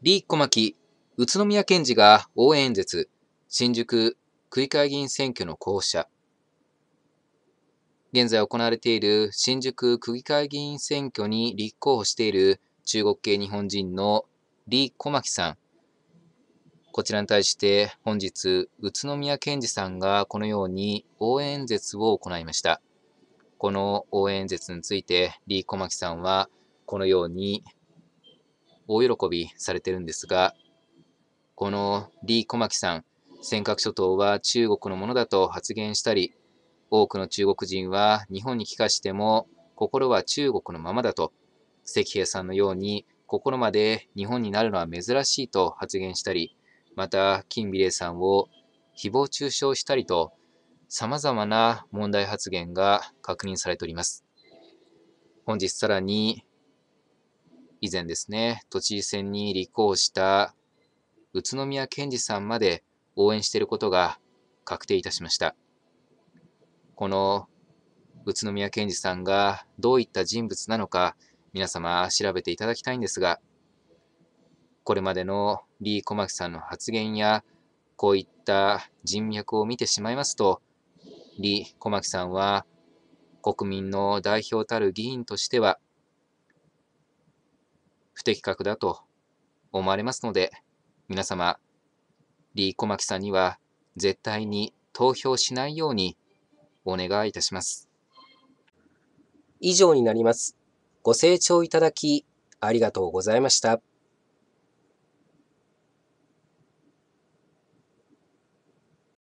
リー・小牧、宇都宮健事が応援演説、新宿区議会議員選挙の候補者。現在行われている新宿区議会議員選挙に立候補している中国系日本人のリー・小牧さん。こちらに対して本日、宇都宮健治さんがこのように応援演説を行いました。この応援演説について、リー・小牧さんはこのように大喜びされてるんですが、この李小牧さん、尖閣諸島は中国のものだと発言したり、多くの中国人は日本に帰化しても心は中国のままだと、石兵さんのように心まで日本になるのは珍しいと発言したり、また金美玲さんを誹謗中傷したりと、様々な問題発言が確認されております。本日さらに以前ですね、都知事選に立候補した宇都宮健治さんまで応援していることが確定いたしました。この宇都宮健治さんがどういった人物なのか、皆様調べていただきたいんですが、これまでの李小牧さんの発言や、こういった人脈を見てしまいますと、李小牧さんは国民の代表たる議員としては、不適格だと思われますので、皆様、リー・コマキさんには絶対に投票しないようにお願いいたします。以上になります。ご清聴いただきありがとうございました。